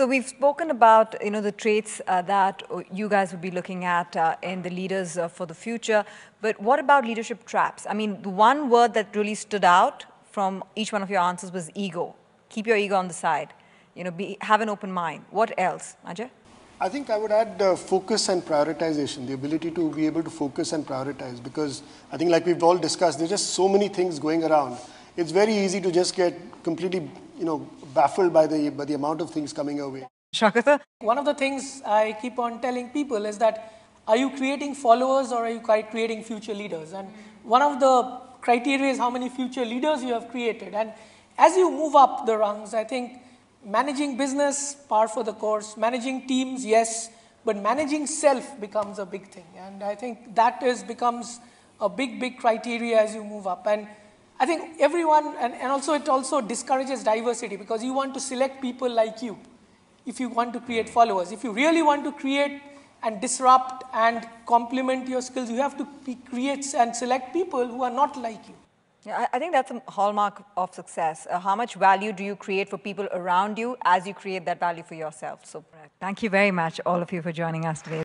So we've spoken about you know the traits uh, that uh, you guys would be looking at uh, in the leaders uh, for the future. But what about leadership traps? I mean, the one word that really stood out from each one of your answers was ego. Keep your ego on the side. You know, be, have an open mind. What else, Ajay? I think I would add uh, focus and prioritization, the ability to be able to focus and prioritize because I think like we've all discussed, there's just so many things going around. It's very easy to just get completely you know, baffled by the, by the amount of things coming our way. Shakata? One of the things I keep on telling people is that are you creating followers or are you creating future leaders? And one of the criteria is how many future leaders you have created. And as you move up the rungs, I think managing business, par for the course, managing teams, yes, but managing self becomes a big thing. And I think that is becomes a big, big criteria as you move up. And I think everyone, and, and also it also discourages diversity because you want to select people like you if you want to create mm. followers. If you really want to create and disrupt and complement your skills, you have to create and select people who are not like you. Yeah, I think that's a hallmark of success. Uh, how much value do you create for people around you as you create that value for yourself? So, thank you very much, all of you, for joining us today.